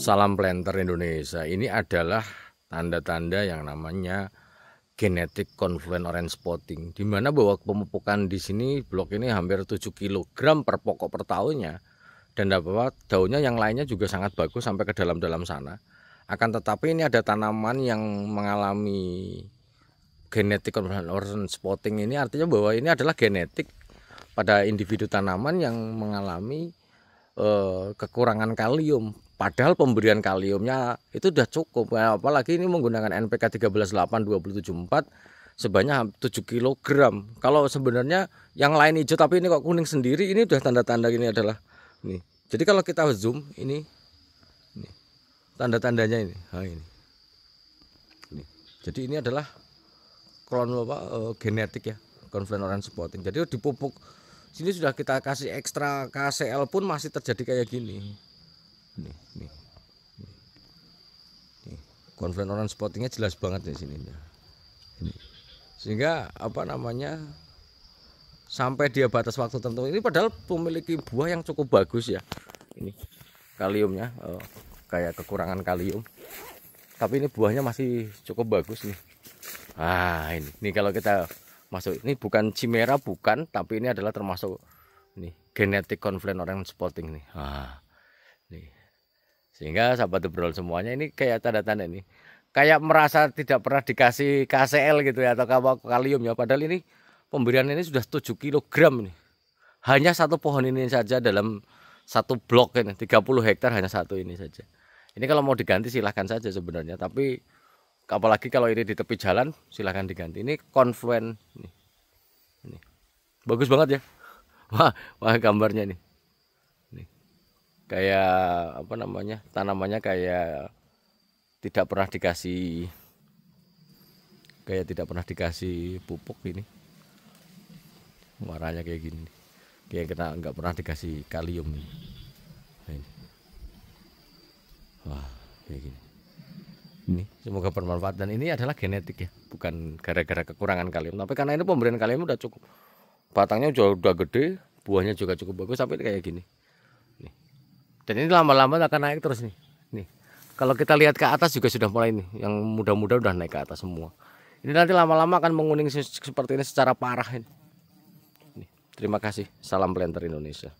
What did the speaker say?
Salam Planter Indonesia ini adalah tanda-tanda yang namanya genetik confluent orange spotting di mana bahwa pemupukan di sini blok ini hampir 7 kg per pokok per tahunnya dan bahwa daunnya yang lainnya juga sangat bagus sampai ke dalam-dalam sana akan tetapi ini ada tanaman yang mengalami genetik confluent orange spotting ini artinya bahwa ini adalah genetik pada individu tanaman yang mengalami eh, kekurangan kalium Padahal pemberian kaliumnya itu sudah cukup. Nah, apalagi ini menggunakan NPK 138274 sebanyak 7 kg. Kalau sebenarnya yang lain hijau tapi ini kok kuning sendiri, ini sudah tanda-tanda ini adalah ini. Jadi kalau kita zoom ini, ini tanda-tandanya ini. Nah, ini. ini. Jadi ini adalah klon apa e, genetik ya, konflen orang spotting. Jadi dipupuk sini sudah kita kasih ekstra KCL pun masih terjadi kayak gini nih, nih, nih. konflik orang spottingnya jelas banget di sini sehingga apa namanya sampai dia batas waktu tertentu ini padahal memiliki buah yang cukup bagus ya ini kaliumnya oh, kayak kekurangan kalium tapi ini buahnya masih cukup bagus nih ah ini nih kalau kita masuk ini bukan cimera bukan tapi ini adalah termasuk nih genetik konflen orang sporting nih ah sehingga sahabat obrol semuanya ini kayak tanda-tanda ini. Kayak merasa tidak pernah dikasih KCL gitu ya atau kalium ya. Padahal ini pemberian ini sudah 7 kg ini. Hanya satu pohon ini saja dalam satu blok ini 30 hektar hanya satu ini saja. Ini kalau mau diganti silahkan saja sebenarnya, tapi apalagi kalau ini di tepi jalan silahkan diganti. Ini konfluen ini. ini. Bagus banget ya. Wah, wah gambarnya nih kayak apa namanya tanamannya kayak tidak pernah dikasih kayak tidak pernah dikasih pupuk ini warnanya kayak gini kayak kena nggak pernah dikasih kalium ini, wah kayak gini ini semoga bermanfaat dan ini adalah genetik ya bukan gara-gara kekurangan kalium tapi karena ini pemberian kalium udah cukup batangnya udah udah gede buahnya juga cukup bagus sampai kayak gini dan ini lama-lama akan naik terus nih. Nih. Kalau kita lihat ke atas juga sudah mulai nih yang muda-muda udah naik ke atas semua. Ini nanti lama-lama akan menguning seperti ini secara parah ini. Nih, Terima kasih. Salam planter Indonesia.